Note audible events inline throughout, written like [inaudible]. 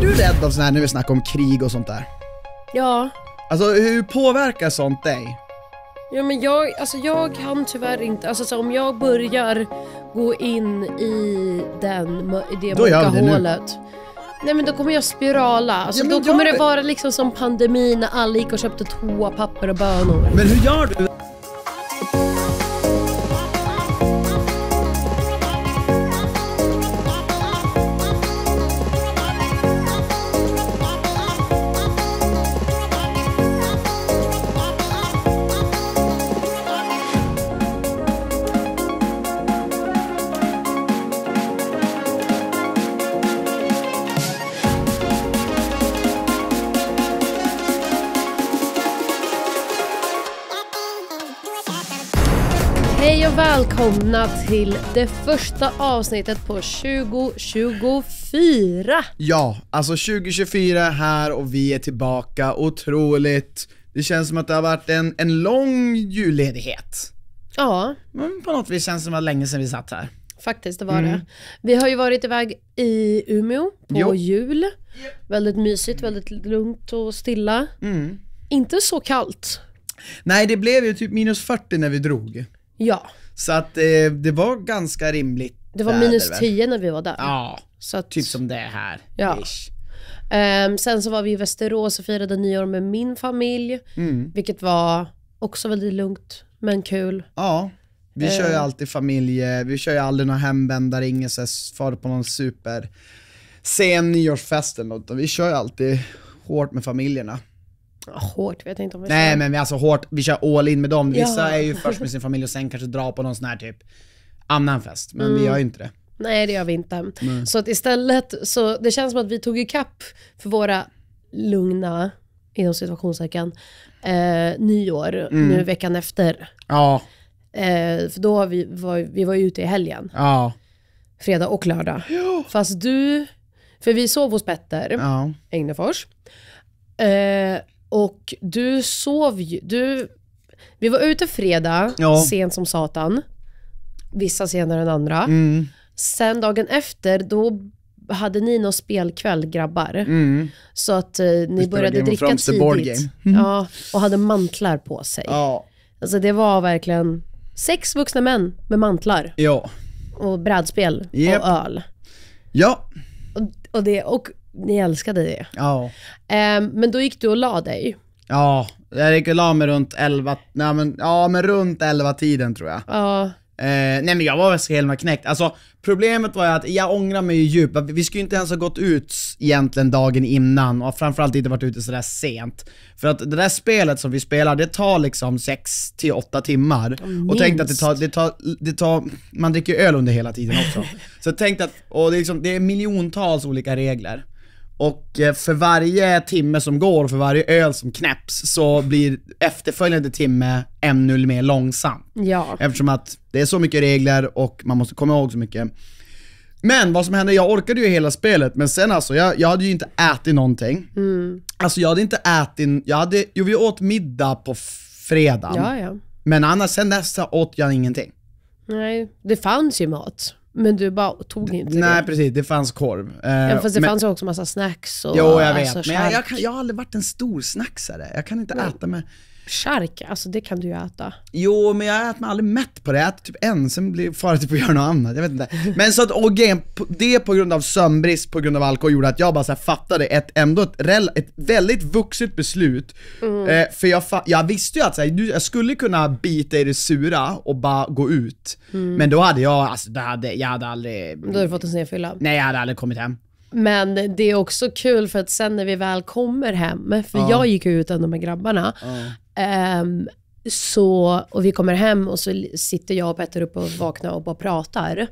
blir du rädd av sådana här, nu vi snackar om krig och sånt där? Ja. Alltså hur påverkar sånt dig? Ja men jag, alltså jag kan tyvärr inte, alltså så om jag börjar gå in i den, i det Då mörka gör vi det nu. hålet. Nej men då kommer jag spirala. Alltså, Ja, då kommer gör det. vara liksom som pandemin när alla gick och köpte toapapper och bönor. Men hur gör du välkomna till det första avsnittet på 2024! Ja, alltså 2024 är här och vi är tillbaka, otroligt. Det känns som att det har varit en, en lång julledighet. Ja. Men på något vis känns det som att det var länge sedan vi satt här. Faktiskt, det var mm. det. Vi har ju varit iväg i Umeå på jo. jul. Väldigt mysigt, väldigt lugnt och stilla. Mm. Inte så kallt. Nej, det blev ju typ minus 40 när vi drog. Ja. Så att eh, det var ganska rimligt. Det var minus 10 när vi var där. Ja, så att, typ som det är här. Ja. Um, sen så var vi i Västerås och firade nyår med min familj, mm. vilket var också väldigt lugnt men kul. Ja, vi uh. kör ju ehm. alltid familje, vi kör ju aldrig några hemvändare, ingen far på någon super sen nyårsfest eller något, vi kör ju alltid hårt med familjerna. Hårt vet jag inte om vi kör. Nej men vi, alltså hårt, vi kör all in med dem. Vissa ja. är ju först med sin familj och sen kanske drar på någon sån här typ annan fest. Men mm. vi gör ju inte det. Nej det gör vi inte. Nej. Mm. Så att istället, så det känns som att vi tog ikapp för våra lugna, inom situationstecken, eh, nyår mm. nu veckan efter. Ja. Eh, för då vi var vi var ute i helgen. Ja. Fredag och lördag. Ja. Fast du, för vi sov hos Petter ja. Egnefors. Eh, och du sov ju, du, vi var ute fredag, Ja. sent som satan. Vissa senare än andra. Mm. Sen dagen efter, då hade ni någon spelkväll grabbar. Mm. Så att eh, ni började dricka tidigt. Ja, mm. och hade mantlar på sig. Ja. Alltså det var verkligen sex vuxna män med mantlar Ja. och brädspel Japp. och öl. Ja. Och, och, det, och ni älskade det. Ja. Ehm, men då gick du och la dig. Ja, jag gick och la mig runt 11, nej men, ja men runt 11 tiden tror jag. Ja. Ehm, nej men jag var väl så himla knäckt. Alltså problemet var ju att jag ångrar mig ju djupt. Vi skulle ju inte ens ha gått ut egentligen dagen innan och framförallt inte varit ute sådär sent. För att det där spelet som vi spelar, det tar liksom 6 8 timmar. Minst. Och tänkte att det tar, det tar, det tar, man dricker öl under hela tiden också. [laughs] så tänkte att, och det är, liksom, det är miljontals olika regler. Och eh, för varje timme som går och för varje öl som knäpps så blir efterföljande timme ännu mer långsam. Ja. Eftersom att det är så mycket regler och man måste komma ihåg så mycket. Men vad som hände, jag orkade ju hela spelet men sen alltså, jag, jag hade ju inte ätit någonting. Mm. Alltså jag hade inte ätit, jag hade, jo vi åt middag på fredagen. Ja, ja. Men annars sen dess åt jag ingenting. Nej, det fanns ju mat. Men du bara tog inte det. Nej precis, det fanns korv. Eh, ja, fast det men, fanns ju också massa snacks och Jo jag vet, alltså, men jag, jag, kan, jag, har aldrig varit en stor snacksare. Jag kan inte Nej. äta med Chark, alltså det kan du ju äta. Jo, men jag äter mig aldrig mätt på det. Jag äter typ en, sen blir fara typ att göra något annat. Jag vet inte. Men så att, och grejen, det på grund av sömnbrist, på grund av alkohol, gjorde att jag bara så här fattade ett, ändå ett, ett väldigt vuxet beslut. Mm. Eh, för jag, jag visste ju att så här, jag skulle kunna bita i det sura och bara gå ut. Mm. Men då hade jag, alltså det hade, jag hade aldrig... Då hade du fått en snedfylla? Nej, jag hade aldrig kommit hem. Men det är också kul för att sen när vi väl kommer hem, för ja. jag gick ju ut ändå med grabbarna, ja. Um, så, och vi kommer hem och så sitter jag och Petter uppe och vaknar och bara pratar.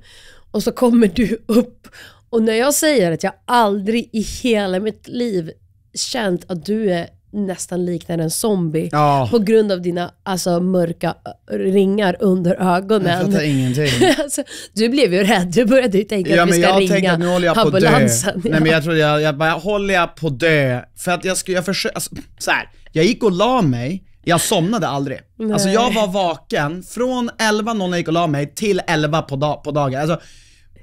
Och så kommer du upp. Och när jag säger att jag aldrig i hela mitt liv känt att du är nästan liknar en zombie ja. på grund av dina alltså, mörka ringar under ögonen. Jag fattar ingenting. [laughs] alltså, du blev ju rädd, du började ju tänka ja, att vi ska jag ringa att nu håller jag på ambulansen. Dö. Ja. men [laughs] jag trodde jag, jag bara, håller jag på att dö? För att jag skulle, jag försökte, alltså, så här, jag gick och la mig, jag somnade aldrig. Nej. Alltså jag var vaken från 11 jag gick och la mig till 11 på, dag på dagen. Alltså,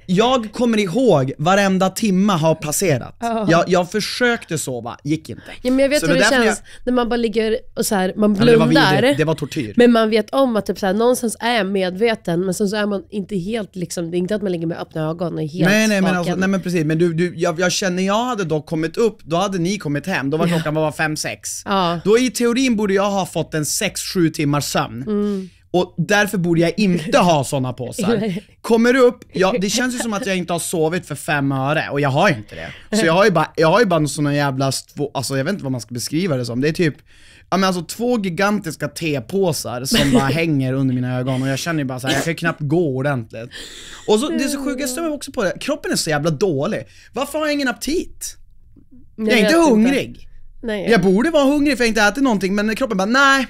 jag kommer ihåg varenda timma har passerat. Oh. Jag, jag försökte sova, gick inte. Ja, men jag vet så hur det, känns jag... när man bara ligger och så här, man blundar. Ja, det, var vidrig. det var tortyr. Men man vet om att typ så här, någonstans är medveten, men sen så är man inte helt liksom, det är inte att man ligger med öppna ögon och är helt nej, nej, men alltså, nej men precis, men du, du, jag, jag känner, jag hade då kommit upp, då hade ni kommit hem, då var klockan bara fem sex. Ah. Då i teorin borde jag ha fått en 6-7 timmars sömn. Mm. Och därför borde jag inte ha sådana påsar. [laughs] Kommer upp, ja, det känns ju som att jag inte har sovit för fem öre och jag har ju inte det. Så jag har ju bara, jag har ju bara sådana jävla, två, alltså jag vet inte vad man ska beskriva det som. Det är typ, ja men alltså två gigantiska tepåsar som bara [laughs] hänger under mina ögon och jag känner ju bara såhär, jag kan ju knappt gå ordentligt. Och så, det är så sjukt, stämmer också på det, kroppen är så jävla dålig. Varför har jag ingen aptit? Jag är jag inte hungrig. Inte. Nej, jag... jag borde vara hungrig för jag har inte ätit någonting men kroppen bara, nej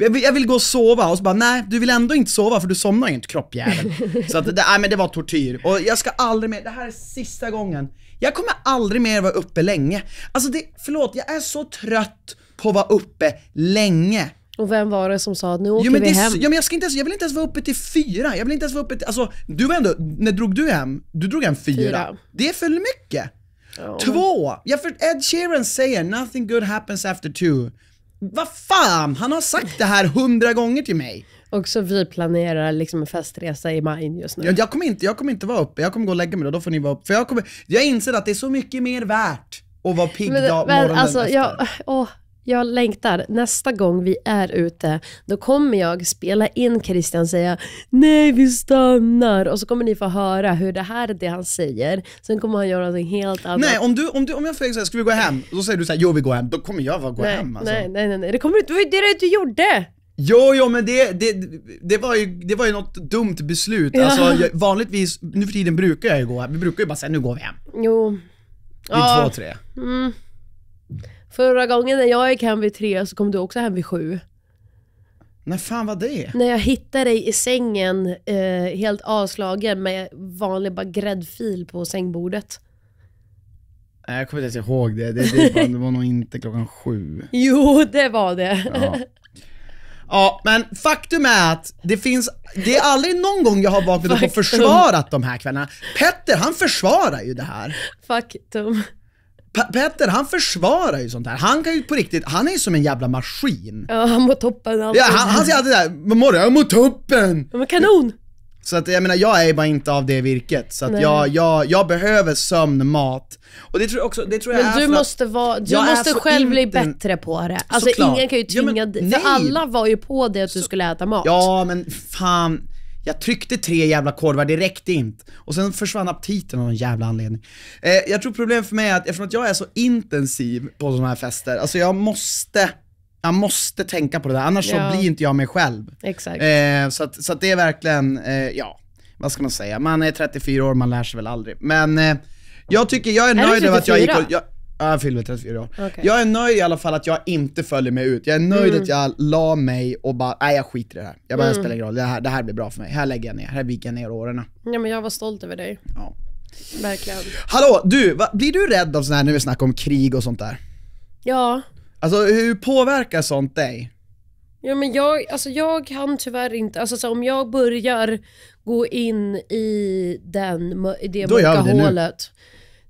jag vill, jag vill gå och sova och så bara nej, du vill ändå inte sova för du somnar ju inte kroppjävel. [laughs] så att, nej men det var tortyr. Och jag ska aldrig mer, det här är sista gången. Jag kommer aldrig mer vara uppe länge. Alltså det, förlåt, jag är så trött på att vara uppe länge. Och vem var det som sa att nu åker jo, men vi hem? Ja, men jag, ska inte ens, jag vill inte ens vara uppe till fyra. Jag vill inte ens vara uppe till, alltså, du var ändå, när drog du hem? Du drog hem fyra. fyra. Det är för mycket. Oh. Två! Jag för, Ed Sheeran säger “Nothing good happens after two” vad fan, han har sagt det här hundra gånger till mig. Och så vi planerar liksom en festresa i maj just nu. Jag, jag, kommer inte, jag kommer inte vara uppe, jag kommer gå och lägga mig då, då får ni vara uppe. För jag, kommer, jag inser att det är så mycket mer värt att vara pigg men, dag, men, morgonen alltså, efter. Jag, åh, jag längtar. Nästa gång vi är ute, då kommer jag spela in Christian säga “Nej, vi stannar” och så kommer ni få höra hur det här är det han säger. Sen kommer han göra någonting helt annat. Nej, om, du, om, du, om jag frågar såhär, “Ska vi gå hem?” Då säger du såhär “Jo, vi går hem”, då kommer jag bara gå nej, hem alltså. Nej, nej, nej, nej, det kommer inte, det var det du gjorde! Jo, jo men det, det, det, var ju, det var ju något dumt beslut. Ja. Alltså, jag, vanligtvis, nu för tiden brukar jag ju gå hem, vi brukar ju bara säga “Nu går vi hem”. Jo. Vid ja. två, tre. Mm. Förra gången när jag gick hem vid tre så kom du också hem vid sju. När fan var det? När jag hittade dig i sängen eh, helt avslagen med vanlig bara gräddfil på sängbordet. Nej jag kommer inte ens ihåg det, det, det, var, det var nog inte klockan sju. [laughs] Jo det var det. Ja. Ja, men faktum är att det finns, det är aldrig någon gång jag har vaknat upp och försvarat de här kvällarna. Petter, han försvarar ju det här. Faktum. P Petter han försvarar ju sånt här. Han kan ju på riktigt, han är ju som en jävla maskin. Ja, han mår toppen alltid. Ja, han, han säger alltid såhär, vad mår jag mår toppen! Ja, men kanon! Så att jag menar, jag är bara inte av det virket. Så att jag, jag, jag behöver sömn, mat. Och det tror jag också, det tror jag Men är du måste vara, du måste alltså själv bli bättre på det. Alltså Såklart. ingen kan ju tvinga ja, dig, för alla var ju på det att du skulle äta mat. Ja men fan. Jag tryckte tre jävla korvar, det räckte inte. Och sen försvann aptiten av någon jävla anledning. Eh, jag tror problemet för mig är att eftersom att jag är så intensiv på sådana här fester, alltså jag måste jag måste tänka på det där, annars ja. så blir inte jag mig själv. Exakt. Eh, så att, så att det är verkligen, eh, ja, vad ska man säga, man är 34 år, man lär sig väl aldrig. Men eh, jag tycker, jag är, är nöjd över att jag gick och, jag, jag fyller 34 år. Okay. Jag är nöjd i alla fall att jag inte följer mig ut. Jag är nöjd mm. att jag la mig och bara, nej jag skiter i det här. Jag bara, mm. jag spelar ingen roll. Det här, det här blir bra för mig. Här lägger jag ner, här viker jag ner åren. Ja men jag var stolt över dig. Ja. Verkligen. Hallå, du, va, blir du rädd av sånt här när vi snackar om krig och sånt där? Ja. Alltså hur påverkar sånt dig? Ja men jag, alltså jag kan tyvärr inte, alltså så om jag börjar gå in i den, i det Då mörka hålet nu.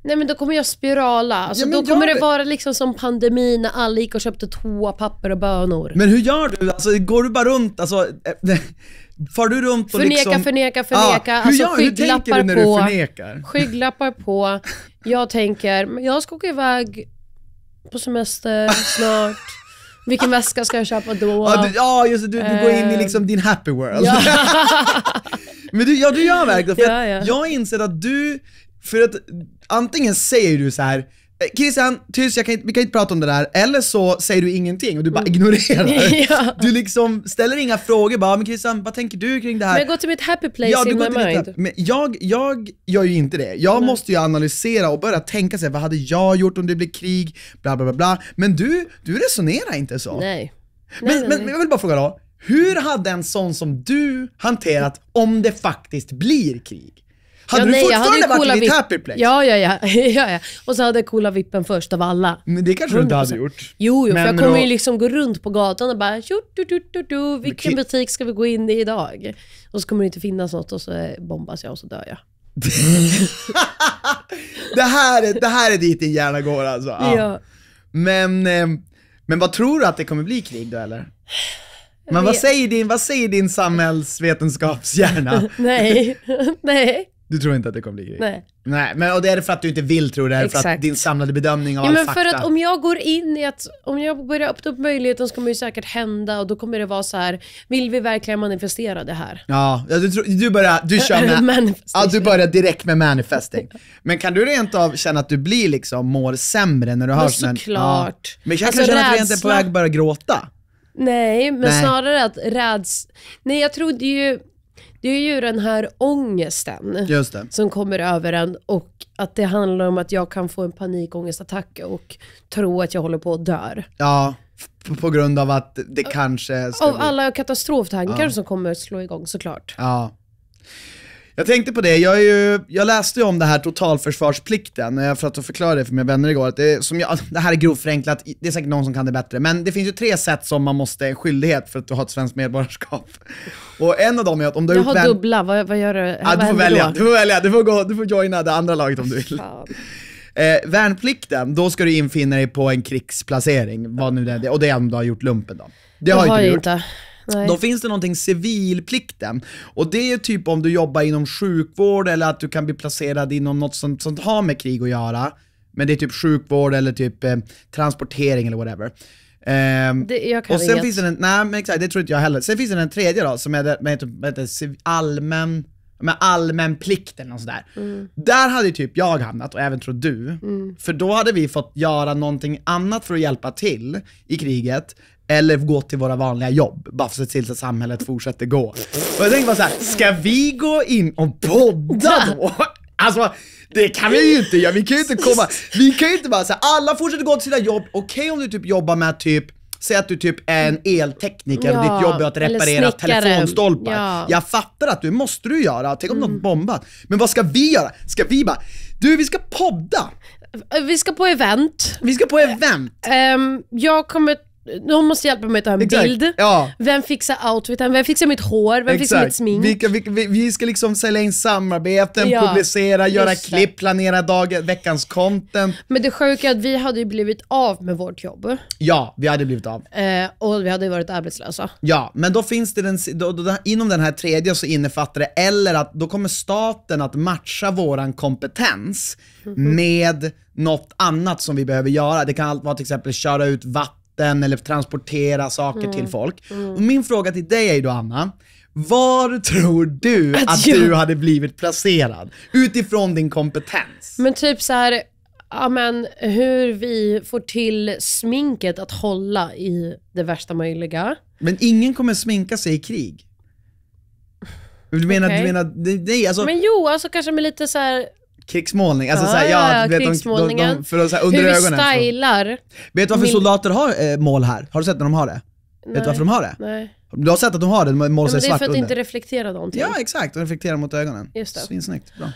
Nej men då kommer jag spirala. Alltså, ja, då kommer det vara liksom som pandemin när alla gick och köpte toapapper och bönor. Men hur gör du? Alltså, går du bara runt? Alltså, eh, [laughs] far du runt och förneka, liksom... Förneka, ah, förneka, förneka. Ah, alltså, hur, gör, hur tänker du när du förnekar? [laughs] skygglappar på. Jag tänker, jag ska åka iväg på semester snart. Vilken väska ska jag köpa då? Ja, du, ja just det. Du, du går in i eh. liksom din happy world. Ja. [laughs] Men du, ja, du gör verkligen för ja, ja. jag inser att du, för att antingen säger du så här eh, Christian, tyst, jag kan vi kan inte prata om det där. Eller så säger du ingenting och du bara mm. ignorerar. [laughs] ja. Du liksom ställer inga frågor bara, ah, men Christian, vad tänker du kring det här? Men gå till mitt happy place ja, in my mind. Ditt, men jag, jag gör ju inte det. Jag Nej. måste ju analysera och börja tänka sig, vad hade jag gjort om det blev krig? Bla, bla, bla, bla. Men du, du resonerar inte så. Nej. Men, nej, nej, men, jag vill bara fråga då, hur hade en sån som du hanterat om det faktiskt blir krig? Hade ja, du nej, fortfarande varit i ditt happy place? Ja, ja, ja, [laughs] ja, ja. Och så hade jag coola vippen först av alla. Men det kanske du inte mm. hade gjort? Jo, jo för jag kommer då... ju liksom gå runt på gatan och bara tjo, tjo, tjo, tjo, vilken butik ska vi gå in i idag? Och så kommer det inte finnas något och så bombas jag och så dör jag. [laughs] det, här är, det här är dit din hjärna går alltså? Ja. ja. Men, eh, men vad tror du att det kommer bli krig då eller? Men vad säger din, vad säger din samhällsvetenskapshjärna? [laughs] nej, nej. Du tror inte att det kommer bli krig? Nej. Nej, men och det är för att du inte vill tro det, är för att din samlade bedömning av ja, all men fakta. För att om jag går in i att, om jag börjar öppna upp möjligheten så kommer det säkert hända och då kommer det vara så här, vill vi verkligen manifestera det här? Ja, du, tror, du börjar, du [laughs] kör med, ja, du börjar direkt med manifesting. Men kan du rent av känna att du blir liksom, mår sämre när du hör sådana såklart. Ja. Men jag alltså, kan känna att du rent är på väg att börja gråta. Nej, men Nej. snarare att räds... Nej, jag trodde ju det är ju den här ångesten som kommer över en och att det handlar om att jag kan få en panikångestattack och tro att jag håller på att dö. Ja, på grund av att det kanske ska Av bli... alla katastroftankar ja. som kommer slå igång såklart. Ja. Jag tänkte på det, jag, ju, jag läste ju om det här totalförsvarsplikten eh, för att förklara det för mina vänner igår. Att det, som jag, [laughs] det här är grovt förenklat, det är säkert någon som kan det bättre, men det finns ju tre sätt som man måste skyldighet för att du har ett svenskt medborgarskap. [laughs] Och en av dem är att om du har jag gjort... Jag har dubbla, vad, vad, gör du? Ja, du, får välja, du får välja, du får gå, du får joina det andra laget om du vill. [laughs] Eh, värnplikten, då ska du infinna dig på en krigsplacering, vad nu det är, och det är om du har gjort lumpen då. Det, det har, ju inte gjort. Då finns det någonting civilplikten. Och det är typ om du jobbar inom sjukvård eller att du kan bli placerad inom något som, som har med krig att göra. Men det är typ sjukvård eller typ eh, transportering eller whatever. Um, det, sen inget. finns det en, nej men exakt, det tror inte jag heller. Sen finns det en tredje då som heter, med, med, med, allmän, med allmän plikt eller något sådär. Mm. Där hade ju typ jag hamnat och även tror du. Mm. För då hade vi fått göra någonting annat för att hjälpa till i kriget eller gå till våra vanliga jobb, bara för att se till så att samhället fortsätter gå. Och jag tänkte bara såhär, ska vi gå in och podda då? [laughs] Alltså, det kan vi ju inte göra, vi kan ju inte komma, vi kan ju inte bara säga alla fortsätter gå till sina jobb, okej okay, om du typ jobbar med typ Säg att du typ är en eltekniker ja, och ditt jobb är att reparera telefonstolpar. Ja. Jag fattar att du måste du göra, tänk om mm. någon bombat. Men vad ska vi göra? Ska vi bara, du vi ska podda! Vi ska på event. Vi ska på event! Ehm, jag kommer någon måste hjälpa mig att ta en Exakt, bild. Ja. Vem fixar outfiten? Vem fixar mitt hår? Vem Exakt. fixar mitt smink? Vilka, vi, vi, ska liksom sälja in samarbeten, ja, publicera, göra klipp, planera dagen, veckans content. Men det sjuka är att vi hade ju blivit av med vårt jobb. Ja, vi hade blivit av. Eh, och vi hade ju varit arbetslösa. Ja, men då finns det den, då, då, inom den här tredje så innefattar det, eller att då kommer staten att matcha våran kompetens mm -hmm. med något annat som vi behöver göra. Det kan vara till exempel köra ut vatten vatten eller transportera saker mm. till folk. Mm. Och min fråga till dig är ju då Anna, var tror du [laughs] att, att du hade blivit placerad utifrån din kompetens? Men typ så här, ja men hur vi får till sminket att hålla i det värsta möjliga. Men ingen kommer sminka sig i krig. Du menar, okay. du menar, nej alltså. Men jo, alltså kanske med lite så här Krigsmålning, alltså ja, såhär, ja, ja, vet krigsmålningen. De, de, de, för att, såhär, under Hur vi ögonen. stylar. Vet du varför min... soldater har eh, mål här? Har du sett när de har det? Nej. Vet du varför de har det? Nej. Du har sett att de har det, mål ja, sig svart under. Det är för att under. inte reflektera någonting. Typ. Ja exakt, de reflekterar mot ögonen. Just det. Svinsnyggt, bra.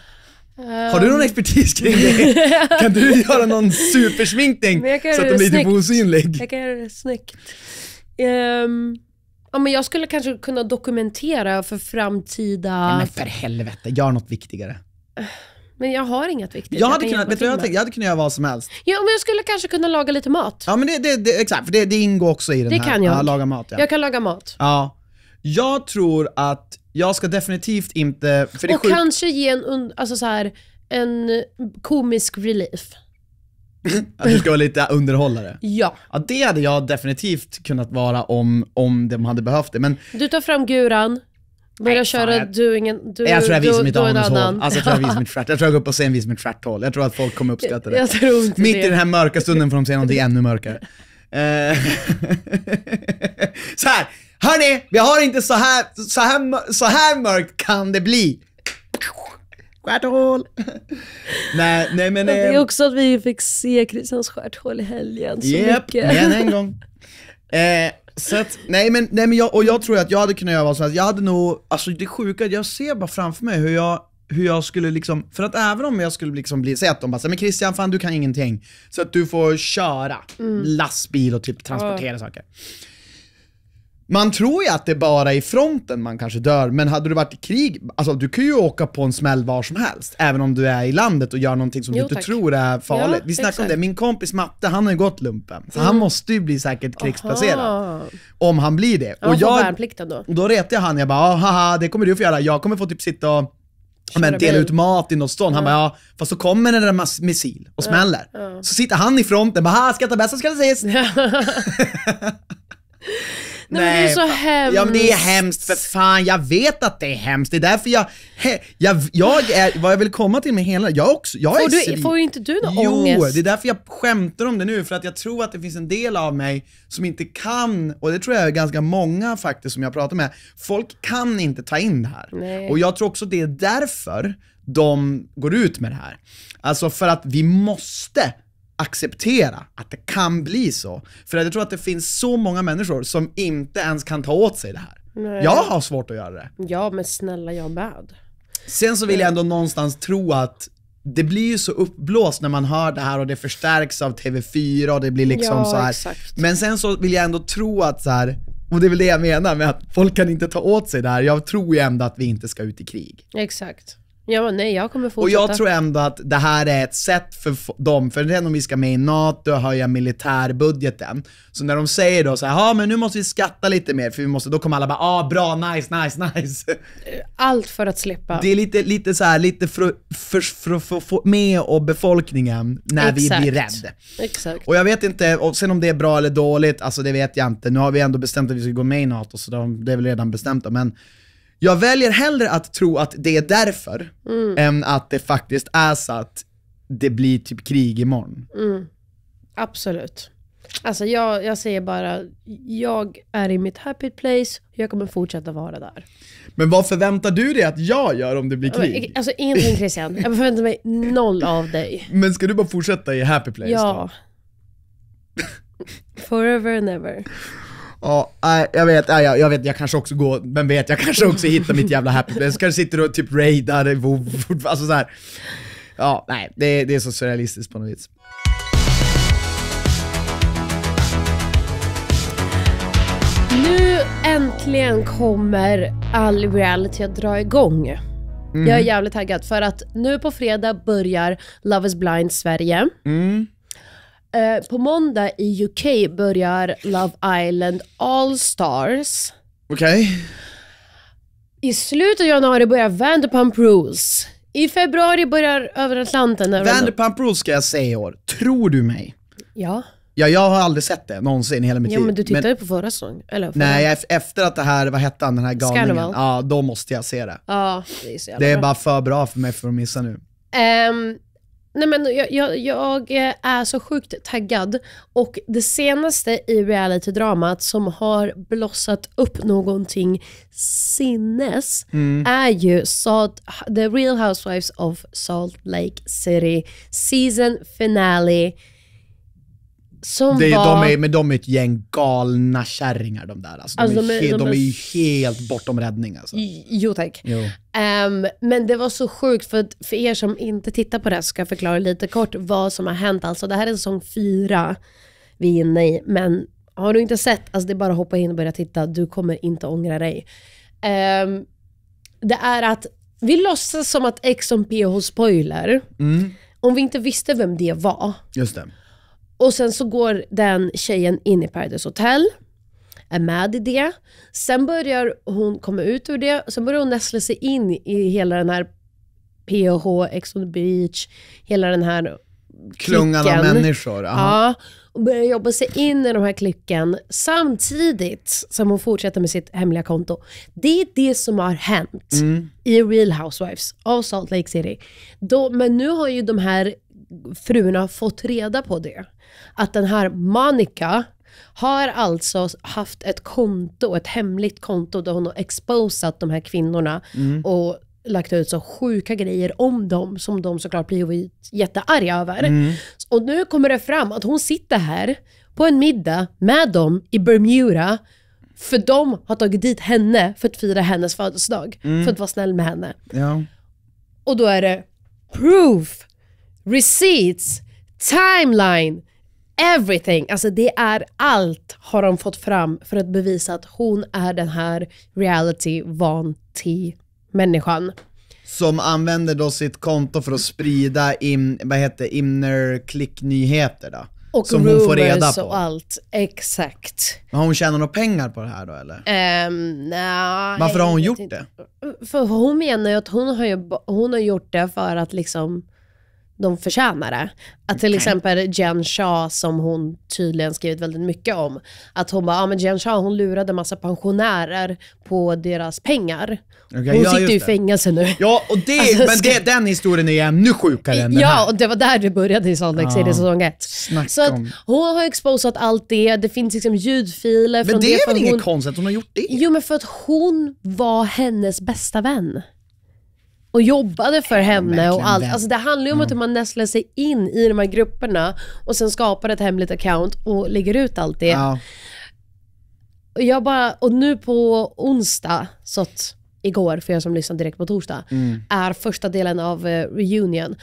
Um... Har du någon expertis kring det? [laughs] kan du göra någon supersminkning så att de blir typ osynlig? Jag kan göra det snyggt. Um... Ja men jag skulle kanske kunna dokumentera för framtida... Ja, men för helvete, gör något viktigare. Eh, men jag har inget viktigt. Jag hade, jag kunnat, vet du, jag, tänkte, jag hade kunnat göra vad som helst. Ja, men jag skulle kanske kunna laga lite mat. Ja, men det, det, det exakt, för det, det, ingår också i den det här. Det kan jag. Ja, laga mat, ja. Jag kan laga mat. Ja. Jag tror att jag ska definitivt inte... För det Och sjuk... kanske ge en, alltså så här, en komisk relief. [laughs] Att du ska vara lite underhållare? Ja. ja. Det hade jag definitivt kunnat vara om, om de hade behövt det. Men... Du tar fram guran, Börja köra doing and, do, jag tror jag visar mitt anus alltså, jag tror jag visar [laughs] mitt stjärt. Jag tror jag går upp och säger en vis mitt stjärthål. Jag tror att folk kommer uppskatta det. Jag tror inte Mitt det. i den här mörka stunden får de säga någonting ännu mörkare. Eh, [laughs] så här, hörni, vi har inte så här, så här, så här mörkt kan det bli. Stjärthål! [laughs] nej, nej men... Det är eh, också att vi fick se Christians stjärthål i helgen så yep, mycket. men en gång. Eh, så att, nej men, nej men jag, och jag tror att jag hade kunnat göra vad som helst. Jag hade nog, alltså det sjuka, jag ser bara framför mig hur jag, hur jag skulle liksom, för att även om jag skulle liksom bli, säg att de bara säger men Christian fan du kan ingenting, så att du får köra mm. lastbil och typ transportera oh. saker. Man tror ju att det bara är i fronten man kanske dör, men hade du varit i krig, alltså du kan ju åka på en smäll var som helst, även om du är i landet och gör någonting som jo, du inte tror är farligt. Ja, Vi snackade om det, min kompis Matte, han har ju gått lumpen, så mm. han måste ju bli säkert krigsplacerad. Aha. Om han blir det. Ja, och jag, då. då retade jag han, jag bara haha, det kommer du få göra, jag kommer få typ sitta och men dela ut mat i något stånd. Han bara, ja, fast så kommer den där missil och smäller. Ja. Så sitter han i fronten, bara, ska jag ta bästa så ska det ses. [laughs] [laughs] Nej, Nej, men det är så hemskt. Ja men det är hemskt för fan, jag vet att det är hemskt. Det är därför jag, he, jag, jag är, vad jag vill komma till med hela, jag också, jag får är du, Får inte du någon jo, ångest? Jo, det är därför jag skämtar om det nu, för att jag tror att det finns en del av mig som inte kan, och det tror jag är ganska många faktiskt som jag pratar med, folk kan inte ta in det här. Nej. Och jag tror också det är därför de går ut med det här. Alltså för att vi måste acceptera att det kan bli så. För jag tror att det finns så många människor som inte ens kan ta åt sig det här. Nej. Jag har svårt att göra det. Ja, men snälla jag med. Sen så vill jag ändå någonstans tro att det blir ju så uppblåst när man hör det här och det förstärks av TV4 och det blir liksom ja, så här. Exakt. Men sen så vill jag ändå tro att så här, och det är väl det jag menar med att folk kan inte ta åt sig det här. Jag tror ju ändå att vi inte ska ut i krig. Exakt. Jag nej jag kommer fortsätta. Och jag tror ändå att det här är ett sätt för dem, för sen om vi ska med i NATO och höja militärbudgeten, så när de säger då så här, ja men nu måste vi skatta lite mer, för vi måste, då kommer alla bara, ah bra, nice, nice, nice. Eh, allt för att slippa. Det är lite, lite så här, lite för, att få med och befolkningen när Exakt. vi blir rädda. Exakt. Och jag vet inte, och sen om det är bra eller dåligt, alltså det vet jag inte. Nu har vi ändå bestämt att vi ska gå med i NATO, så det är väl redan bestämt men jag väljer hellre att tro att det är därför, mm. än att det faktiskt är så att det blir typ krig imorgon. Mm. Absolut. Alltså jag, jag säger bara, jag är i mitt happy place, jag kommer fortsätta vara där. Men vad förväntar du dig att jag gör om det blir krig? Alltså ingenting Christian, jag förväntar mig noll av dig. [laughs] Men ska du bara fortsätta i happy place Ja. Då? [laughs] Forever and ever. Ja, nej, jag vet, nej, jag, jag vet, jag kanske också går, vem vet, jag kanske också hittar mitt jävla happy place. Kanske sitter och typ raidar, alltså såhär. Ja, nej, det, det är så surrealistiskt på något vis. Nu äntligen kommer all reality att dra igång. Mm. Jag är mm. jävligt taggad för att nu på fredag börjar Love is blind Sverige. Mm. Eh, på måndag i UK börjar Love Island All Stars. Okej. Okay. I slutet av januari börjar Vanderpump Rules. I februari börjar Över Atlanten. Vanderpump Rules ska jag säga i år. Tror du mig? Ja. Ja, jag har aldrig sett det någonsin i hela mitt liv. Ja, men du tittade men... på förra säsongen. Eller förra. Nej, efter att det här, vad hette han, den här galningen? Scandival. Ja, då måste jag se det. Ja, det är så jävla Det är bra. bara för bra för mig för att missa nu. Um, Nej men jag, jag, jag, är så sjukt taggad och det senaste i realitydramat som har blossat upp någonting sinnes mm. är ju Salt, The Real Housewives of Salt Lake City Season Finale som det, var... de är, men de är ett gäng galna kärringar de där. Alltså, alltså de, är, de, är, de, är, ju helt bortom räddning. Alltså. Jo tack. Jo. Um, men det var så sjukt, för, för er som inte tittar på det här ska jag förklara lite kort vad som har hänt. Alltså, det här är säsong fyra vi är inne i, men har du inte sett, alltså, det är bara att hoppa in och börja titta. Du kommer inte ångra dig. Um, det är att vi låtsas som att X on PH spoiler. Mm. Om vi inte visste vem det var. Just det och sen så går den tjejen in i Paradise Hotel, är med i det. Sen börjar hon komma ut ur det, sen börjar hon nästla sig in i hela den här PH, Ex on the beach, hela den här Klungan av människor. Aha. Ja, och börjar jobba sig in i de här klicken samtidigt som hon fortsätter med sitt hemliga konto. Det är det som har hänt mm. i Real Housewives av Salt Lake City. Då, men nu har ju de här fruarna fått reda på det att den här Monica har alltså haft ett konto, ett hemligt konto där hon har exposat de här kvinnorna mm. och lagt ut så sjuka grejer om dem som de såklart blir jättearga över. Mm. Och nu kommer det fram att hon sitter här på en middag med dem i Bermuda för de har tagit dit henne för att fira hennes födelsedag, mm. för att vara snäll med henne. Ja. Och då är det proof, receipts, timeline, everything. Alltså det är allt har de fått fram för att bevisa att hon är den här reality van vanti människan. Som använder då sitt konto för att sprida in, vad heter inner click-nyheter då? Och som hon får reda på. och allt. Exakt. Men har hon tjänat några pengar på det här då eller? Um, ehm, nej, Varför har hon gjort inte. det? För hon menar ju att hon har, ju, hon har gjort det för att liksom de förtjänar det. Att till okay. exempel Jen Shah som hon tydligen skrivit väldigt mycket om. Att hon bara, ja ah, men Jen Shah hon lurade massa pensionärer på deras pengar. Okay, hon ja, sitter ju i fängelse nu. Ja, och det, alltså, men ska... det, den historien är ännu sjukare än den Ja, här. och det var där det började i Salt Lake City säsong 1. Så att hon har exposat allt det, det finns liksom ljudfiler men från det. Men det är väl hon... inget konstigt att hon har gjort det? Jo men för att hon var hennes bästa vän och jobbade för henne. Och allt. Alltså det handlar ju om att mm. man nästlar sig in i de här grupperna och sen skapar ett hemligt account och lägger ut allt det. Ja. Och, jag bara, och nu på onsdag, så att igår för er som lyssnar direkt på torsdag, mm. är första delen av eh, reunion.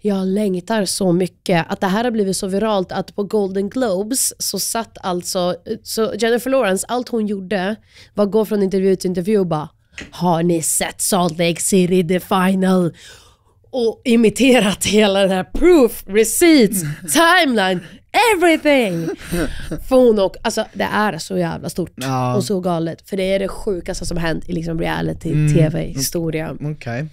Jag längtar så mycket. Att det här har blivit så viralt att på Golden Globes så satt alltså, eh, så Jennifer Lawrence, allt hon gjorde var att gå från intervju till intervju och bara har ni sett Salt Lake City the final? Och imiterat hela den här proof, receipts, mm. [laughs] timeline, everything! Fon och, alltså det är så jävla stort ja. och så galet. För det är det sjukaste som hänt i liksom reality-tv-historia. Mm. mm. Okay.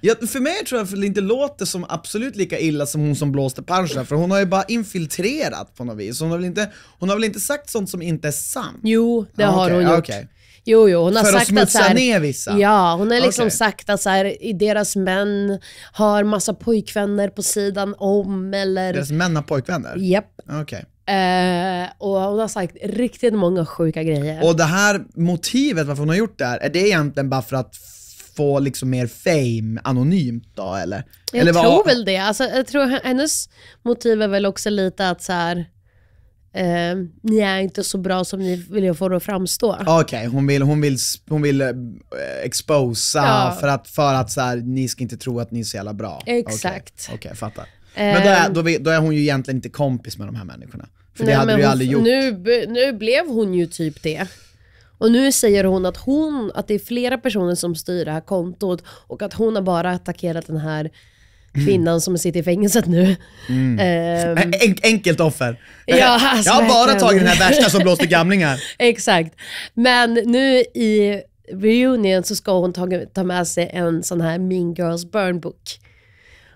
Ja, för mig tror jag att det inte låter som absolut lika illa som hon som blåste punchen, för hon har ju bara infiltrerat på något vis. Hon har väl inte, hon har väl inte sagt sånt som inte är sant? Jo, det ah, har okay, hon gjort. Okay. Jo, jo, hon har för sagt att smutsa att så här, ner vissa? Ja, hon har liksom okay. sagt att så här, deras män har massa pojkvänner på sidan om eller... Deras män har pojkvänner? Japp. Yep. Okay. Eh, och hon har sagt riktigt många sjuka grejer. Och det här motivet varför hon har gjort det här, är det egentligen bara för att få liksom mer fame anonymt då eller? Jag eller tror vad? väl det. Alltså, jag tror hennes motiv är väl också lite att så här, eh, ni är inte så bra som ni vill få det att framstå. Okej, okay, hon vill, hon vill, hon vill eh, exposa ja. för att, för att så här, ni ska inte tro att ni är så jävla bra. Exakt. Okej, okay, okay, fattar. Men då är, eh. då, då är hon ju egentligen inte kompis med de här människorna. För Nej, det hade du ju aldrig gjort. Nu, nu blev hon ju typ det. Och nu säger hon att hon, att det är flera personer som styr det här kontot och att hon har bara attackerat den här Mm. kvinnan som sitter i fängelset nu. Mm. Ehm, en enkelt offer. Ja, alltså, jag har bara verkligen. tagit den här värsta som blåste gamlingar. [laughs] Exakt. Men nu i reunion så ska hon ta, ta med sig en sån här Mean Girls Burn Book.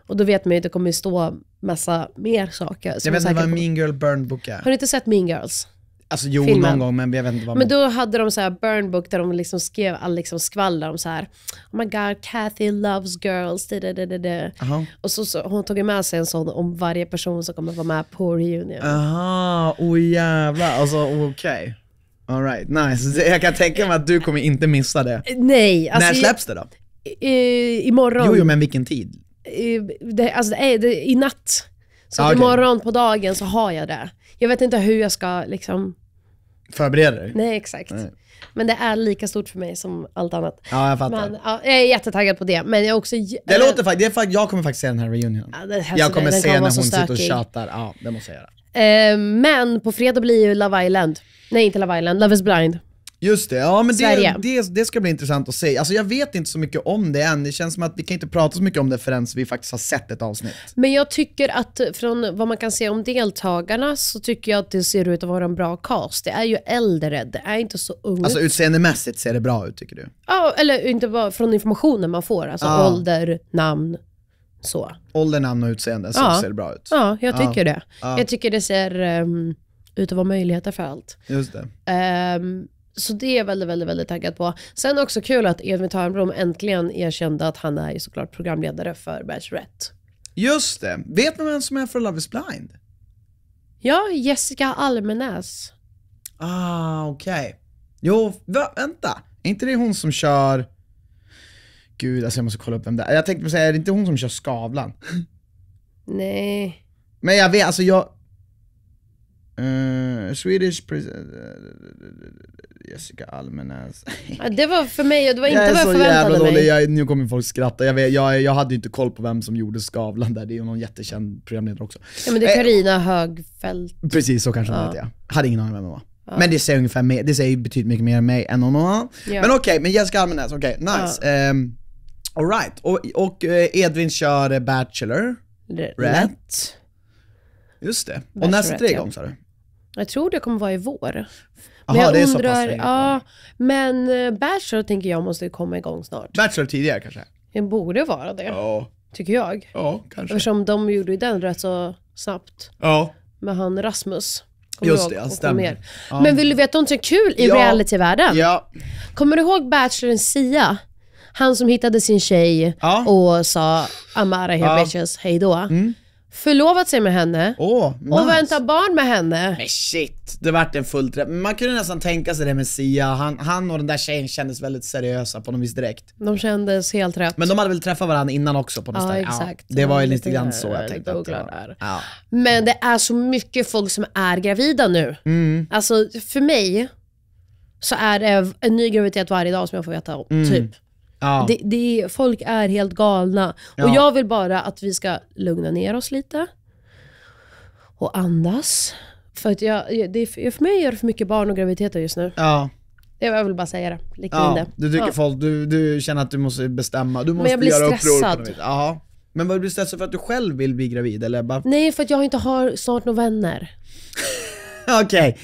Och då vet man ju att det kommer stå massa mer saker. Jag vet inte vad Mean Girl Burn Book är. Har du inte sett Mean Girls? Alltså jo, filmen. någon gång, men jag vet inte vad. Men då hade de så här burn book där de liksom skrev all liksom skvaller om så här, oh my god, Kathy loves girls, da, da, da, da. Och så, så hon tog med sig en sån om varje person som kommer vara med på reunion. Aha, oj oh, jävlar, alltså okej. Okay. Alright, nice. Jag kan tänka mig att du kommer inte missa det. Nej. Alltså, När släpps det då? I, i, imorgon. Jo, jo, men vilken tid? I, det, alltså, det, det, i natt. Så ah, okay. imorgon på dagen så har jag det. Jag vet inte hur jag ska liksom förbereda dig. Nej, exakt. Nej. Men det är lika stort för mig som allt annat. Ja, jag fattar. Men, ja, jag är jättetaggad på det, men jag är också... Det låter faktiskt, jag kommer faktiskt se den här reunionen. Ja, det, jag kommer det, se när hon sitter och tjatar. Ja, det måste jag göra. Eh, men på fredag blir ju Love Island. Nej, inte Love Island. Love is blind. Just det, ja men det, det, det, ska bli intressant att se. Alltså jag vet inte så mycket om det än, det känns som att vi kan inte prata så mycket om det förrän vi faktiskt har sett ett avsnitt. Men jag tycker att från vad man kan se om deltagarna så tycker jag att det ser ut att vara en bra cast. Det är ju äldre, det är inte så ungt. Alltså utseendemässigt ser det bra ut tycker du? Ja, eller inte bara från informationen man får, alltså ja. ålder, namn. Så. Ålder, namn och utseende, så ja. ser det bra ut. Ja, jag tycker ja. det. Jag tycker det ser um, ut att vara möjligheter för allt. Just det. Um, så det är jag väldigt, väldigt, väldigt taggad på. Sen också kul att Edvin Törnblom äntligen erkände att han är såklart programledare för Bachelorette. Just det. Vet man vem som är för Love is blind? Ja, Jessica Almenäs. Ah, okej. Okay. Jo, vä vänta. Är inte det hon som kör... Gud, alltså jag måste kolla upp vem det är. Jag tänkte säga, är det inte hon som kör Skavlan? Nej. Men jag vet, alltså jag... Uh, Swedish president... Eh, Jessica Almenäs. [laughs] Ja, det var för mig, och det var inte vad jag förväntade mig. Jag är så jävla Dålig. Jag, nu kommer folk skratta. Jag, vet, jag, jag hade ju inte koll på vem som gjorde Skavlan där. Det är ju någon jättekänd programledare också. Ja men det är Karina eh, Högfeldt. Precis, så kanske ja. det jag. Hade ingen aning vem hon var. Ja. Men det säger ungefär mer, det säger betydligt mycket mer än mig än någon annan. Ja. Men okej, okay, men Jessica Almenäs, okej, okay, nice. Um, ehm, Alright, och, och eh, Edvin kör Bachelor. Rätt. Just det. Och när sätter det igång sa du? Jag tror det kommer vara i vår. Men Aha, jag det är undrar, så pass ja, Men eh, Bachelor tänker jag måste komma igång snart. Bachelor tidigare kanske? Det borde vara det, Ja, tycker jag. ja kanske. Eftersom de gjorde ju den rätt så snabbt Ja, med han Rasmus. Kommer Just det, ja, stämmer. Ja. Men vill du veta något som är kul i Ja. realityvärlden? ja. Kommer du ihåg Bachelor Sia? Han som hittade sin tjej Ja. och sa Amara here Ja. bitches, hej Mm förlovat sig med henne Åh, nice. och väntar barn med henne. Men shit, det vart en full träff. Man kunde nästan tänka sig det med Sia, han, han och den där tjejen kändes väldigt seriösa på något vis direkt. De kändes helt rätt. Men de hade väl träffat varandra innan också på något ja, ställe? Exakt. Ja, det var ju lite grann så jag tänkte. det var. Ja. Men det är så mycket folk som är gravida nu. Mm. Alltså för mig så är det en ny graviditet varje dag som jag får veta om, mm. typ. Ja. Det, det, folk är helt galna. Ja. Och jag vill bara att vi ska lugna ner oss lite och andas. För, att jag, det, för mig är det för mycket barn och graviditeter just nu. Ja. Jag vill bara säga det. Lika ja, det. Du tycker ja. folk, du, du känner att du måste bestämma, du måste Men jag blir göra stressad. uppror på Men vad blir du stressad för att du själv vill bli gravid eller? Bara... Nej, för att jag inte har snart några vänner. [laughs] Okej, okay.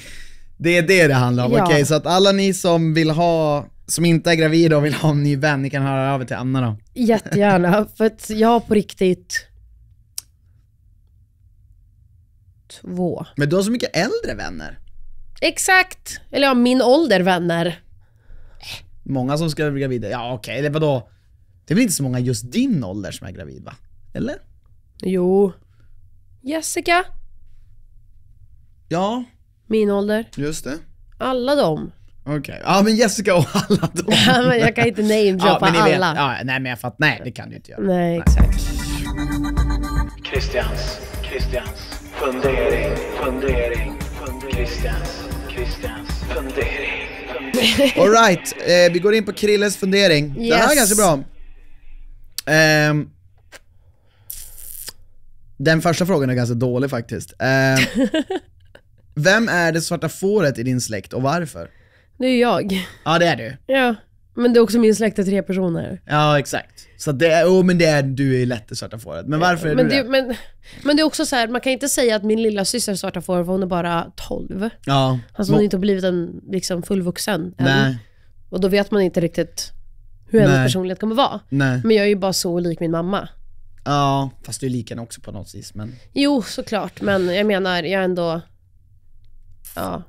det är det det handlar om. Ja. Okej, okay, så att alla ni som vill ha som inte är gravid och vill ha en ny vän, ni kan höra av er till Anna då. Jättegärna, [laughs] för att jag har på riktigt två. Men du har så mycket äldre vänner. Exakt! Eller ja, min ålder vänner. Många som ska bli gravida, ja okej, eller vadå? Det är väl inte så många just din ålder som är gravid va? Eller? Jo. Jessica, Ja, min ålder. just det. Alla dem. Okej, okay. ja men Jessica och alla de. [laughs] Ja, men jag kan inte namedroppa ja, alla. Ja, nej men jag fattar, nej det kan du inte göra. Nej, exakt. Christians, Christians, fundering, fundering, fundering. Christians, Christians, fundering. fundering. Alright, eh, vi går in på Krilles fundering. Yes. Det här är ganska bra. Um, den första frågan är ganska dålig faktiskt. Um, [laughs] vem är det svarta fåret i din släkt och varför? Det är ju jag. Ja, det är du. Ja. Men det är också min släkt är tre personer. Ja, exakt. Så det är, oh, men det är, du är lätt det svarta fåret. Men varför är men du det? Men, men det är också så här, man kan inte säga att min lilla syster är svarta fåret för hon är bara 12. Ja. Alltså hon har inte blivit en liksom, fullvuxen än. Och då vet man inte riktigt hur hennes Nej. personlighet kommer vara. Nej. Men jag är ju bara så lik min mamma. Ja, fast du är lik henne också på något vis. Men... Jo, såklart. Men jag menar, jag är ändå... Ja.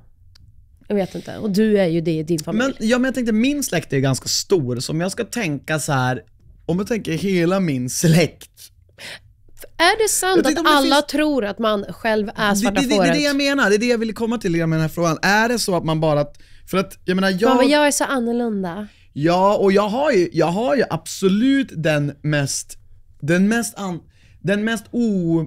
Jag vet inte. Och du är ju det i din familj. Men, ja, men jag tänkte min släkt är ganska stor, så om jag ska tänka så här, om jag tänker hela min släkt. Är det sant att det alla finns... tror att man själv är svarta det, det, det, det är det jag menar, det är det jag ville komma till med den här frågan. Är det så att man bara, för att jag menar jag... Men jag är så annorlunda. Ja, och jag har ju, jag har ju absolut den mest, den mest, an, den mest o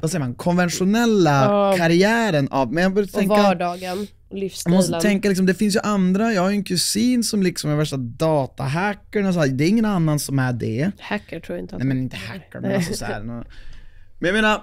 vad säger man, konventionella oh. karriären av, men jag tänka, och vardagen livsstil. Man måste tänka, liksom, det finns ju andra, jag har ju en kusin som liksom är värsta datahackern det är ingen annan som är det. Hacker tror jag inte att Nej men inte hacker, men alltså såhär. Men jag menar,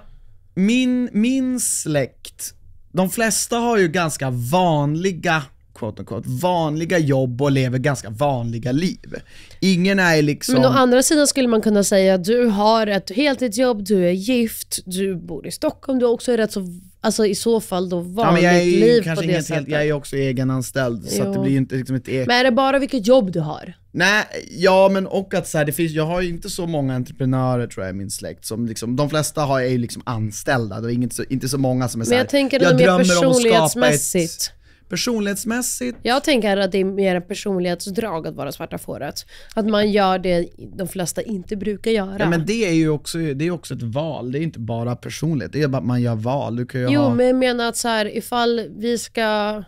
min, min släkt, de flesta har ju ganska vanliga quote unquote, vanliga jobb och lever ganska vanliga liv. Ingen är liksom... Men å andra sidan skulle man kunna säga att du har ett heltidsjobb, du är gift, du bor i Stockholm, du har också rätt så, alltså i så fall då vanligt ja, jag liv på det helt, sättet. Jag är också egenanställd jo. så det blir ju inte liksom ett eget... Men är det bara vilket jobb du har? Nej, ja men och att så här, det finns, jag har ju inte så många entreprenörer tror jag i min släkt som liksom, de flesta har, är ju liksom anställda, det är inget, så, inte så många som är såhär... men så här, jag tänker jag drömmer om att skapa ett Personlighetsmässigt? Jag tänker att det är mer en personlighetsdrag att vara svarta fåret. Att man gör det de flesta inte brukar göra. Ja, men det är ju också, det är också ett val. Det är inte bara personligt. Det är bara att man gör val. Du kan ju jo, ha... men jag menar att så här, ifall vi ska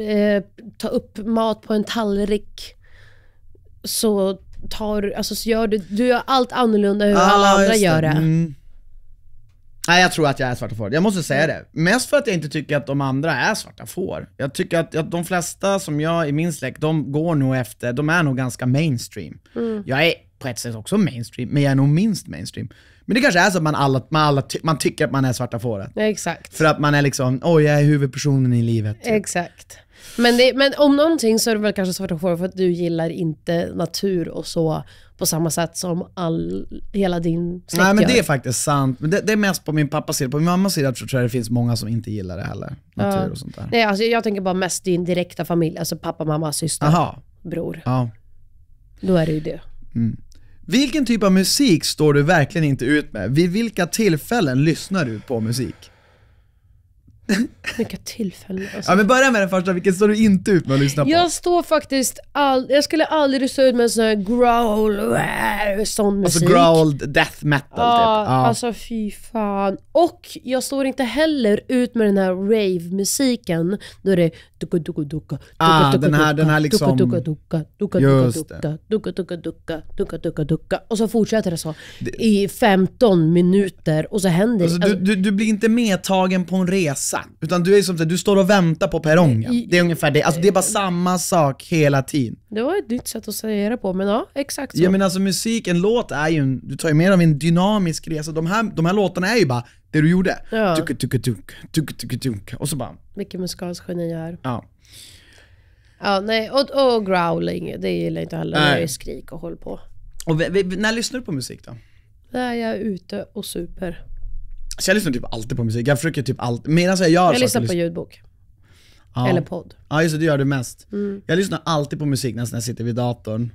eh, ta upp mat på en tallrik så tar, alltså så gör du, du gör allt annorlunda hur ah, alla andra gör det. Mm. Nej jag tror att jag är svarta får, jag måste säga mm. det. Mest för att jag inte tycker att de andra är svarta får. Jag tycker att, att de flesta som jag i min släkt, de går nog efter, de är nog ganska mainstream. Mm. Jag är på ett sätt också mainstream, men jag är nog minst mainstream. Men det kanske är så att man, alla, man, alla ty man tycker att man är svarta fåret. Exakt. För att man är liksom, oj jag är huvudpersonen i livet. Exakt. Men, det, men, om någonting så är det väl kanske svarta får för att du gillar inte natur och så på samma sätt som all, hela din släkt Nej men det är faktiskt sant. Men det, det, är mest på min pappas sida. På min mammas sida tror jag det finns många som inte gillar det heller. Natur ja. och sånt där. Nej, alltså, jag tänker bara mest din direkta familj. Alltså pappa, mamma, syster, Aha. bror. Ja. Då är det ju det. Mm. Vilken typ av musik står du verkligen inte ut med? Vid vilka tillfällen lyssnar du på musik? Vilka tillfällen. Alltså. Ja, men börja med den första, vilken står du inte ut med att lyssna på? Jag står faktiskt all, jag skulle aldrig stå ut med en sån här growl, sån musik. Alltså growl death metal ja, typ. Ja, alltså fy fan. Och jag står inte heller ut med den här rave-musiken, då det är duka duka duka Ah, den här, den här liksom... Duka duka duka duka duka duka duka duka duka Och så fortsätter det så i 15 minuter och så händer alltså, du, du, du blir inte medtagen på en resa. Utan du är som du står och väntar på perrongen. Det är ungefär det. Alltså det är bara eh, samma sak hela tiden. Det var ett nytt sätt att säga det på, men ja, exakt så. Ja men alltså musik, en låt är ju, en, du tar ju med av en dynamisk resa. De här, de här låtarna är ju bara det du gjorde. Ja. Tuk, tuk, tuk, tuk, tuk, Och så bara... Vilken musikalsk geni jag är. Ja. Ja, nej, och, och growling, det gillar jag inte heller. Det är skrik och håll på. Och när lyssnar du på musik då? När jag är ute och super. Så jag lyssnar typ alltid på musik. Jag försöker typ alltid, medan jag gör Jag lyssnar på ljudbok. Ja. Eller podd. Ja just det, du gör det mest. Mm. Jag lyssnar alltid på musik när jag sitter vid datorn.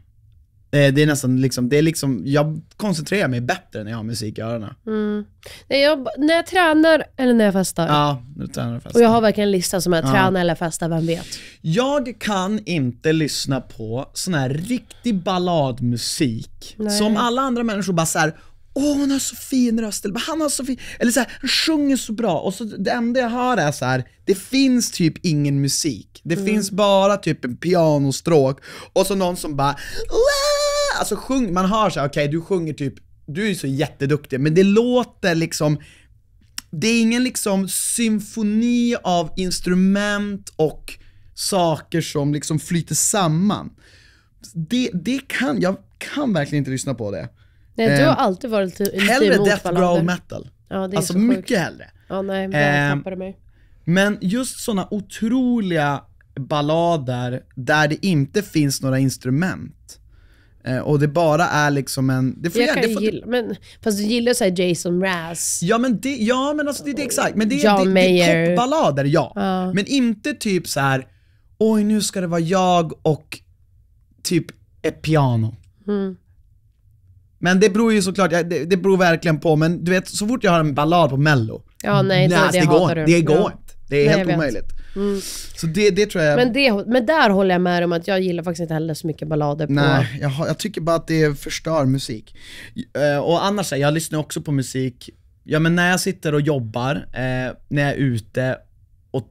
Eh, det är nästan liksom, det är liksom, jag koncentrerar mig bättre när jag har musik i öronen. Mm. När, jag, när jag tränar eller när jag festar. Ja, när du tränar och festar. Och jag har verkligen en lista som är ja. tränar eller festa, vem vet. Jag kan inte lyssna på sån här riktig balladmusik. Nej. Som alla andra människor bara såhär åh hon har så fin röst, eller han har så fin, eller så här, han sjunger så bra och så det enda jag hör är så här, det finns typ ingen musik. Det mm. finns bara typ en pianostråk och så någon som bara Wah! Alltså sjung, man hör så här, okej okay, du sjunger typ, du är så jätteduktig men det låter liksom det är ingen liksom symfoni av instrument och saker som liksom flyter samman. Det, det kan, jag kan verkligen inte lyssna på det. Nej, du har eh, alltid varit lite, lite Hellre emot death growl metal. Ja, det är alltså mycket hellre. Ja, nej, jag eh, mig. Men just sådana otroliga ballader där det inte finns några instrument. Eh, och det bara är liksom en... Det får jag, jag kan det får, gilla, men, fast du gillar såhär Jason Mraz. Ja men det, ja men alltså det, det är exakt, men det, John det, Mayer. det är popballader ja. ja. Men inte typ så här. oj nu ska det vara jag och typ ett piano. Mm. Men det beror ju såklart, det, det beror verkligen på, men du vet så fort jag har en ballad på mello Ja nej, nej, det, det hatar du. Det går inte. Det är Nej, helt omöjligt. Mm. Så det, det tror jag... Men, det, men där håller jag med om att jag gillar faktiskt inte heller så mycket ballader på... Nej, jag, jag tycker bara att det förstör musik. Eh, och annars, så jag lyssnar också på musik, ja men när jag sitter och jobbar, eh, när jag är ute och,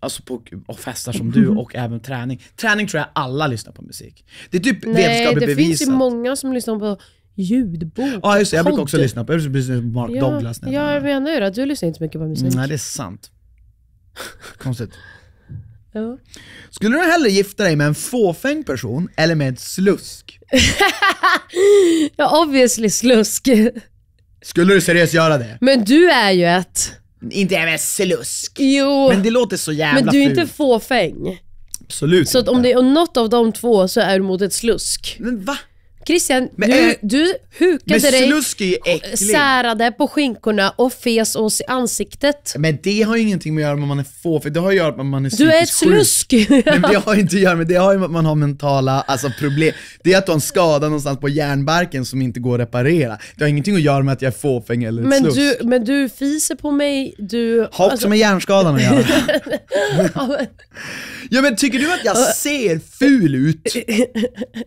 alltså på, och festar som du och [laughs] även träning. Träning tror jag alla lyssnar på musik. Det är typ Nej, vetenskapligt det bevisat. finns ju många som lyssnar på ljudbok. Ja, just Jag brukar också lyssna på, jag lyssnar på Mark ja, Douglas. Ja, jag menar ju det. Du lyssnar inte så mycket på musik. Nej, det är sant. [laughs] Konstigt. Ja. Skulle du hellre gifta dig med en fåfäng person eller med en slusk? [laughs] ja, obviously slusk. Skulle du seriöst göra det? Men du är ju ett... Inte jag med slusk. Jo. Men det låter så jävla Men du är inte fåfäng. Absolut Så inte. om det är något av de två så är du mot ett slusk. Men va? Christian, men, du, eh, du hukade dig, särade på skinkorna och fes oss i ansiktet. Men det har ju ingenting med att göra med om man är fåfäng, det har ju att göra med att man är psykiskt Du är ett slusk! [laughs] men det [laughs] har ju inte att göra med, det har ju med att man har mentala alltså, problem. Det är att du har en skada någonstans på hjärnbarken som inte går att reparera. Det har ingenting att göra med att jag är fåfäng eller ett men slusk. Du, men du fiser på mig, du... Har också alltså... med hjärnskadan att göra. [laughs] ja men tycker du att jag ser ful ut?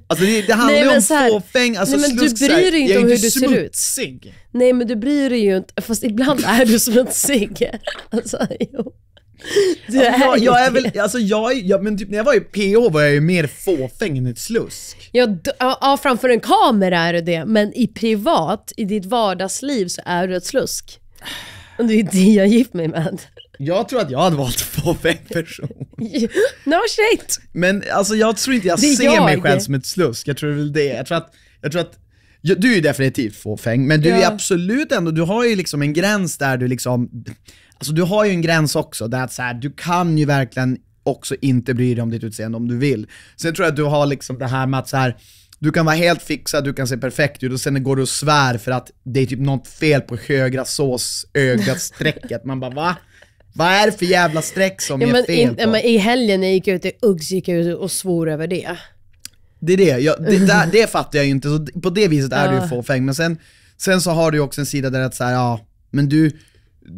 Alltså det, det handlar ju om här, fåfäng, alltså Nej, men du bryr dig inte om hur du ser ut. smutsig. Nej men du bryr dig ju inte, fast ibland är du smutsig. [laughs] Alltså, jo. Du alltså, är jag, jag är väl, alltså jag, är- men typ när jag var i PH var jag ju mer fåfäng än ett slusk. Ja, d- ja, framför en kamera är du det, men i privat, i ditt vardagsliv så är du ett slusk. Och det är det jag gift mig med. Jag tror att jag hade valt att vara [laughs] en person. [laughs] no shit! Men alltså jag tror inte jag det ser jag. mig själv som ett slusk, jag tror väl det. Jag tror att, jag tror att du är definitivt fåfäng, men du ja. är absolut ändå, du har ju liksom en gräns där du liksom, alltså du har ju en gräns också där att så här, du kan ju verkligen också inte bry dig om ditt utseende om du vill. Sen tror jag att du har liksom det här med att så här, du kan vara helt fixad, du kan se perfekt ut och sen går du och svär för att det är typ något fel på högra såsögat strecket. Man bara va? Vad är det för jävla streck som ja, är fel in, på? Men I helgen när jag gick ut, i Uggs gick jag ut och svor över det. Det är det, jag, det, [laughs] där, det fattar jag ju inte, så på det viset är ja. du ju fåfäng. Men sen, sen så har du ju också en sida där att säga ja, men du,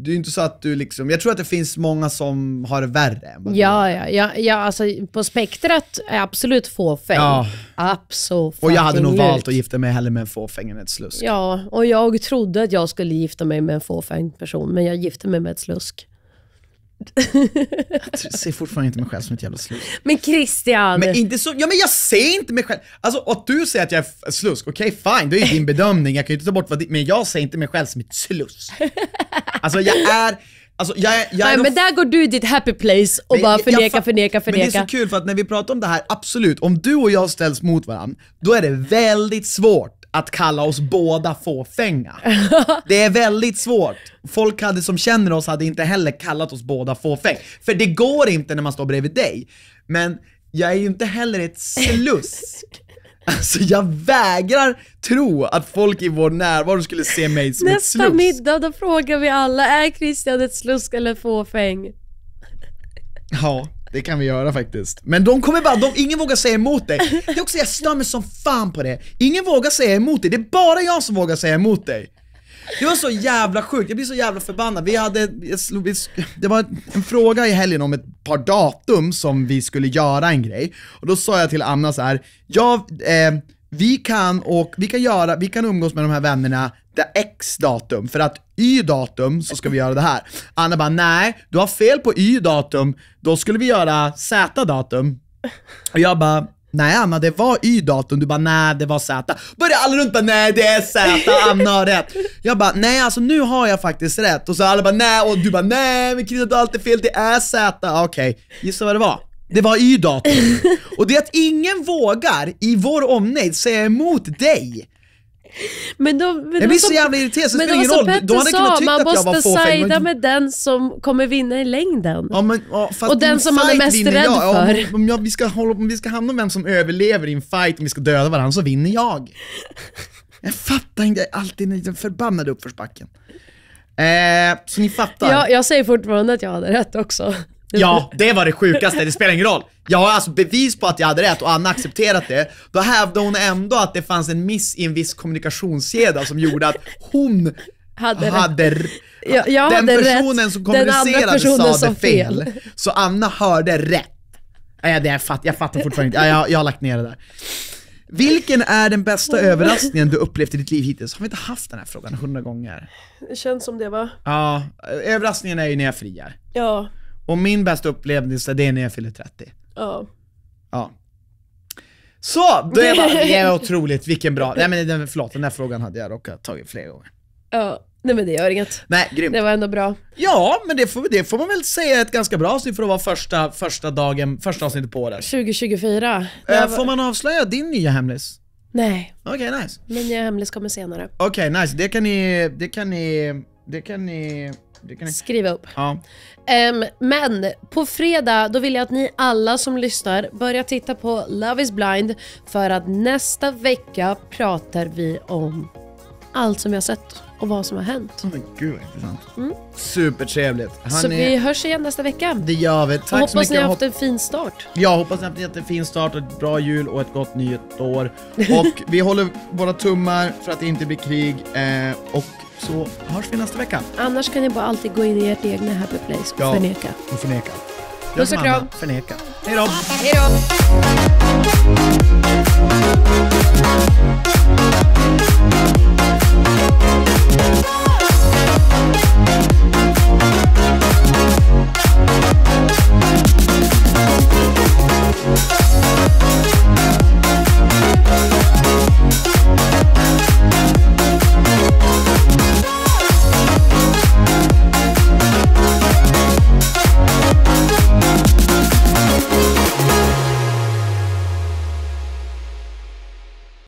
det är inte så att du liksom, jag tror att det finns många som har det värre än ja, ja, ja, ja, alltså på spektrat är jag absolut fåfäng. Ja. Absolut. Och jag hade nog valt att gifta mig hellre med en fåfäng än ett slusk. Ja, och jag trodde att jag skulle gifta mig med en fåfäng person, men jag gifte mig med ett slusk jag ser fortfarande inte mig själv som ett jävla slusk. Men Christian! Men inte så, ja men jag ser inte mig själv! Alltså att du säger att jag är slusk, okej okay, fine, det är ju din bedömning, jag kan ju inte ta bort vad det, men jag ser inte mig själv som ett slusk. Alltså jag är, Alltså, jag, jag Nej, men där går du i ditt happy place och bara förneka, förneka, förneka. Men det är så kul för att när vi pratar om det här, absolut, om du och jag ställs mot varandra, då är det väldigt svårt att kalla oss båda fåfänga. [laughs] Det är väldigt svårt. Folk hade, som känner oss hade inte heller kallat oss båda fåfäng. För det går inte när man står bredvid dig. Men jag är ju inte heller ett slusk. [laughs] Alltså jag vägrar tro att folk i vår närvaro skulle se mig som ett slusk. Nästa middag då frågar vi alla, är Christian ett slusk eller fåfäng? Ja, det kan vi göra faktiskt. Men de kommer bara, de, ingen vågar säga emot dig. Det är också, jag stör mig som fan på det. Ingen vågar säga emot dig, det är bara jag som vågar säga emot dig. Det var så jävla sjukt, jag blir så jävla förbannad. Vi hade, det var en fråga i helgen om ett par datum som vi skulle göra en grej. Och då sa jag till Anna så här, jag, eh, vi kan, och, vi, kan göra, vi kan umgås med de här vännerna det X datum, för att Y datum så ska vi göra det här. Anna bara, nej, du har fel på Y datum, då skulle vi göra Z datum. Och jag bara, nej Anna det var Y-datum, du bara nej det var Z. Börjar alla runt bara nej det är Z, Anna har rätt. Jag bara nej alltså nu har jag faktiskt rätt. Och så alla bara nej och du bara nej men Kristoffer du har alltid fel, det är Z. Okej, okay. gissa vad det var? Det var Y-datorn. [laughs] Och det är att ingen vågar i vår omnejd säga emot dig. Men de, men jag blir så jävla irriterad så det spelar ingen roll. då hade sa, kunnat tycka man att jag var måste sida med den som kommer vinna i längden. Ja, men, ja, och den som man är mest rädd jag. för. Ja, om, jag, vi ska hålla, om vi ska hamna om vem som överlever i en fight, om vi ska döda varandra, så vinner jag. [laughs] Jag fattar inte, jag är alltid i den förbannade uppförsbacken. Eh, så ni fattar. Ja, jag säger fortfarande att jag hade rätt också. Ja, [laughs] det var det sjukaste. Det spelar ingen roll. Jag har alltså bevis på att jag hade rätt och Anna accepterat det. Då hävdade hon ändå att det fanns en miss i en viss kommunikationskedja som gjorde att hon hade, hade rätt. Jag, jag den hade personen rätt. som kommunicerade personen sa det fel. Så Anna hörde rätt. Nej, jag, fatt, jag fattar fortfarande inte. Jag, jag har lagt ner det där. Vilken är den bästa [laughs] överraskningen du upplevt i ditt liv hittills? Har vi inte haft den här frågan hundra gånger? Det känns som det va? Ja, överraskningen är ju när jag friar. Ja. Och min bästa upplevelse, det är när jag fyller 30. Ja. Ja. Så, det var, det är otroligt, vilken bra, nej men förlåt den där frågan hade jag råkat tagit flera gånger. Ja, nej men det gör inget. Nej, grymt. Det var ändå bra. Ja, men det får, det får man väl säga är ett ganska bra avsnitt för att vara första, första dagen, första avsnittet på året. 2024. Äh, eh, får man avslöja din nya hemlis? Nej. Okej, okay, nice. Min nya hemlis kommer senare. Okej, okay, nice. Det kan ni, det kan ni, det kan ni ni... Skriva upp. Ja. Um, men på fredag, då vill jag att ni alla som lyssnar börjar titta på Love is blind för att nästa vecka pratar vi om allt som vi har sett och vad som har hänt. Oh men gud vad intressant. Mm. Supertrevligt. så är... vi hörs igen nästa vecka. Det gör vi. Tack så mycket. Hoppas ni har haft en fin start. Ja, hoppas ni har haft en jättefin start och ett bra jul och ett gott nytt år. [laughs] Och vi håller våra tummar för att det inte blir krig eh, och så hörs vi nästa vecka. Annars kan ni bara alltid gå in i ert egna Happy Place och ja, förneka. och förneka. Puss och kram. Förneka. Hej då. Hej då.